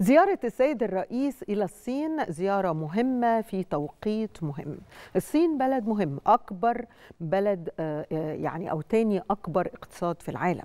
زيارة السيد الرئيس إلى الصين زيارة مهمة في توقيت مهم الصين بلد مهم أكبر بلد آه، آه، يعني أو تاني أكبر اقتصاد في العالم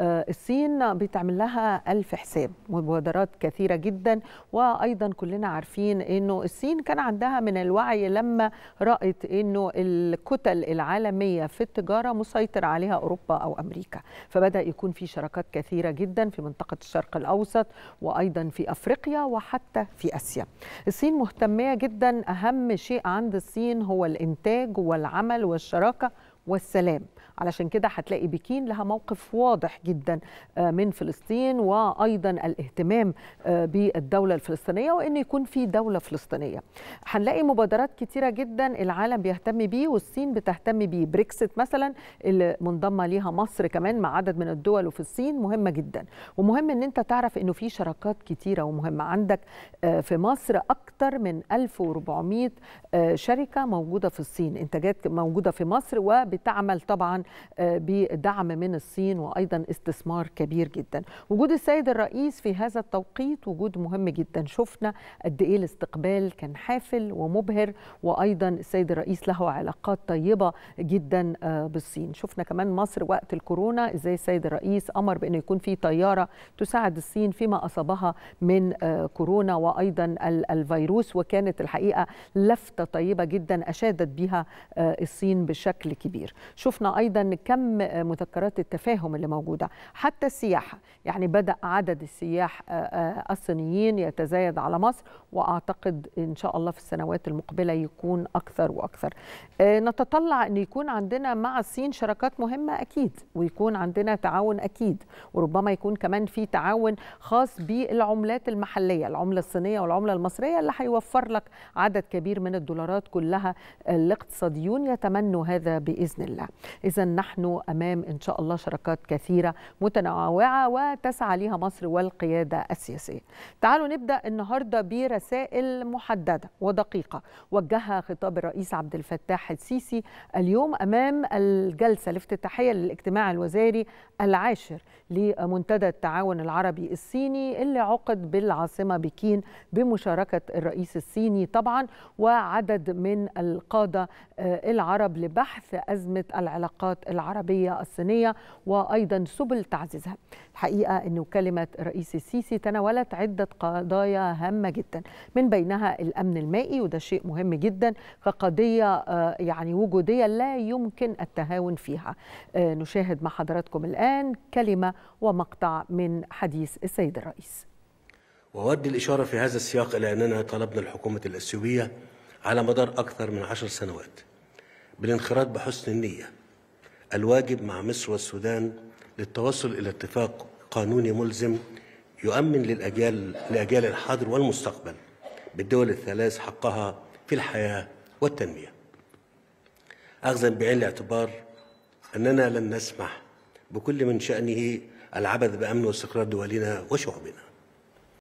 آه، الصين بتعمل لها ألف حساب مبادرات كثيرة جدا وأيضا كلنا عارفين أنه الصين كان عندها من الوعي لما رأت أنه الكتل العالمية في التجارة مسيطر عليها أوروبا أو أمريكا فبدأ يكون في شراكات كثيرة جدا في منطقة الشرق الأوسط وأيضا في في أفريقيا وحتى في آسيا الصين مهتمة جدا أهم شيء عند الصين هو الإنتاج والعمل والشراكة والسلام علشان كده هتلاقي بكين لها موقف واضح جدا آه، من فلسطين وايضا الاهتمام آه، بالدوله الفلسطينيه وان يكون في دوله فلسطينيه هنلاقي مبادرات كتيره جدا العالم بيهتم بيه والصين بتهتم بيه بريكسيت مثلا اللي منضمه ليها مصر كمان مع عدد من الدول وفي الصين مهمه جدا ومهم ان انت تعرف انه في شراكات كتيره ومهمه عندك آه، في مصر اكتر من 1400 شركه موجوده في الصين انتاجات موجوده في مصر وبتعمل طبعا آه، بدعم من الصين وايضا استثمار كبير جدا وجود السيد الرئيس في هذا التوقيت وجود مهم جدا شفنا قد ايه الاستقبال كان حافل ومبهر وايضا السيد الرئيس له علاقات طيبه جدا آه، بالصين شفنا كمان مصر وقت الكورونا ازاي السيد الرئيس امر بان يكون في طياره تساعد الصين فيما اصابها من آه، كورونا وايضا الفيروس وكانت الحقيقه لفته طيبه جدا اشادت بها الصين بشكل كبير شفنا ايضا ايضا كم مذكرات التفاهم اللي موجوده حتى السياحه يعني بدا عدد السياح آه، آه، الصينيين يتزايد على مصر واعتقد ان شاء الله في السنوات المقبله يكون اكثر واكثر آه، نتطلع ان يكون عندنا مع الصين شراكات مهمه اكيد ويكون عندنا تعاون اكيد وربما يكون كمان في تعاون خاص بالعملات المحليه العمله الصينيه والعمله المصريه اللي هيوفر لك عدد كبير من الدولارات كلها الاقتصاديون يتمنوا هذا باذن الله اذا نحن أمام إن شاء الله شراكات كثيرة متنوعة وتسعى لها مصر والقيادة السياسية تعالوا نبدأ النهاردة برسائل محددة ودقيقة وجهها خطاب الرئيس عبد الفتاح السيسي اليوم أمام الجلسة الافتتاحية للاجتماع الوزاري العاشر لمنتدى التعاون العربي الصيني اللي عقد بالعاصمة بكين بمشاركة الرئيس الصيني طبعا وعدد من القادة آه، العرب لبحث أزمة العلاقات الامارات العربيه الصينيه وايضا سبل تعزيزها. الحقيقه انه كلمه الرئيس السيسي تناولت عده قضايا هامه جدا من بينها الامن المائي وده شيء مهم جدا كقضيه آه، يعني وجوديه لا يمكن التهاون فيها. آه، نشاهد مع حضراتكم الان كلمه ومقطع من حديث السيد الرئيس. وأود الإشارة في هذا السياق إلى أننا طلبنا الحكومة الأثيوبية على مدار أكثر من عشر سنوات بالانخراط بحسن النية الواجب مع مصر والسودان للتوصل إلى اتفاق قانوني ملزم يؤمن للأجيال لأجيال الحاضر والمستقبل بالدول الثلاث حقها في الحياة والتنمية أخذا بعين الاعتبار أننا لن نسمح بكل من شأنه العبث بأمن واستقرار دولنا وشعوبنا